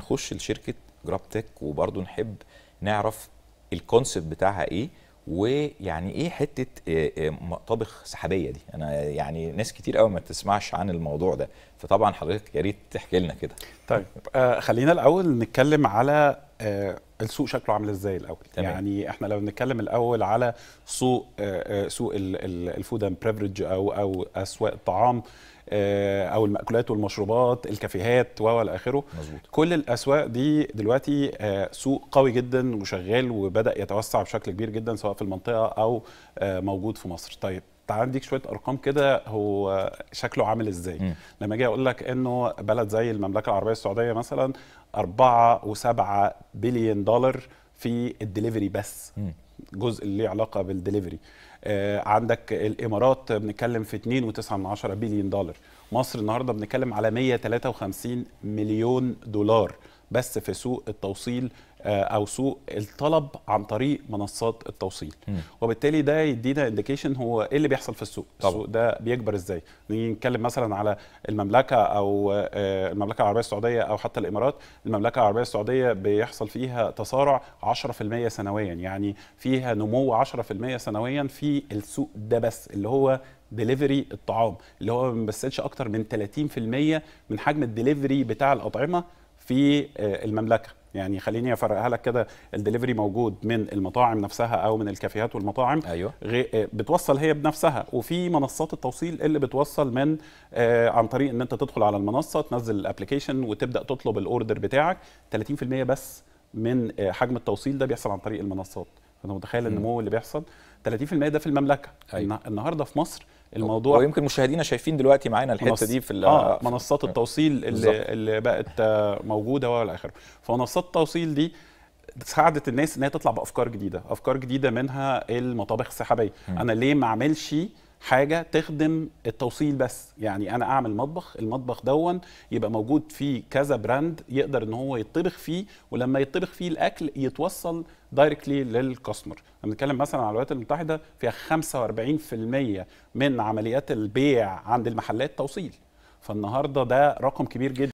نخش لشركه جراب تك وبرضه نحب نعرف الكونسبت بتاعها ايه ويعني ايه حته آه، آه، مطابخ سحابيه دي انا يعني ناس كتير قوي ما تسمعش عن الموضوع ده فطبعا حضرتك يا ريت تحكي لنا كده طيب آه خلينا الاول نتكلم على آه، السوق شكله عامل ازاي الاول تمام. يعني احنا لو بنتكلم الاول على سوق آه، آه، سوق الفود اند بريفرج او او اسواق الطعام او المأكولات والمشروبات الكافيهات و الى اخره كل الاسواق دي دلوقتي سوق قوي جدا وشغال وبدا يتوسع بشكل كبير جدا سواء في المنطقه او موجود في مصر طيب تعال نديك شويه ارقام كده هو شكله عامل ازاي مم. لما اجي اقول لك انه بلد زي المملكه العربيه السعوديه مثلا 4.7 بليون دولار في الدليفري بس مم. جزء اللي له علاقه بالدليفري آه عندك الامارات بنتكلم في 2.9 بليون دولار مصر النهارده بنتكلم على 153 مليون دولار بس في سوق التوصيل آه، او سوق الطلب عن طريق منصات التوصيل م. وبالتالي ده يدينا انديكيشن هو ايه اللي بيحصل في السوق طبعا. السوق ده بيكبر ازاي نيجي نتكلم مثلا على المملكه او آه، المملكه العربيه السعوديه او حتى الامارات المملكه العربيه السعوديه بيحصل فيها تسارع 10% سنويا يعني فيها نمو 10% سنويا في السوق ده بس اللي هو دليفري الطعام اللي هو ما بيمثلش اكتر من 30% من حجم الدليفري بتاع الاطعمه في آه، المملكه يعني خليني افرقها لك كده الدليفري موجود من المطاعم نفسها او من الكافيهات والمطاعم أيوة. آه، بتوصل هي بنفسها وفي منصات التوصيل اللي بتوصل من آه، عن طريق ان انت تدخل على المنصه تنزل الابلكيشن وتبدا تطلب الاوردر بتاعك 30% بس من حجم التوصيل ده بيحصل عن طريق المنصات انت متخيل النمو اللي بيحصل 30% ده في المملكه أيوة. النهارده في مصر الموضوع ويمكن مشاهدينا شايفين دلوقتي معانا الحته منص... دي في آه منصات التوصيل اللي, بالزبط. اللي بقت آه، موجوده والى اخره فمنصات التوصيل دي ساعدت الناس ان هي تطلع بافكار جديده افكار جديده منها المطابخ السحابيه انا ليه ما اعملش حاجه تخدم التوصيل بس يعني انا اعمل مطبخ المطبخ دون يبقى موجود فيه كذا براند يقدر ان هو يطبخ فيه ولما يطبخ فيه الاكل يتوصل دايركتلي للكاستمر لما بنتكلم مثلا على الولايات المتحده فيها 45% من عمليات البيع عند المحلات توصيل فالنهارده ده رقم كبير جدا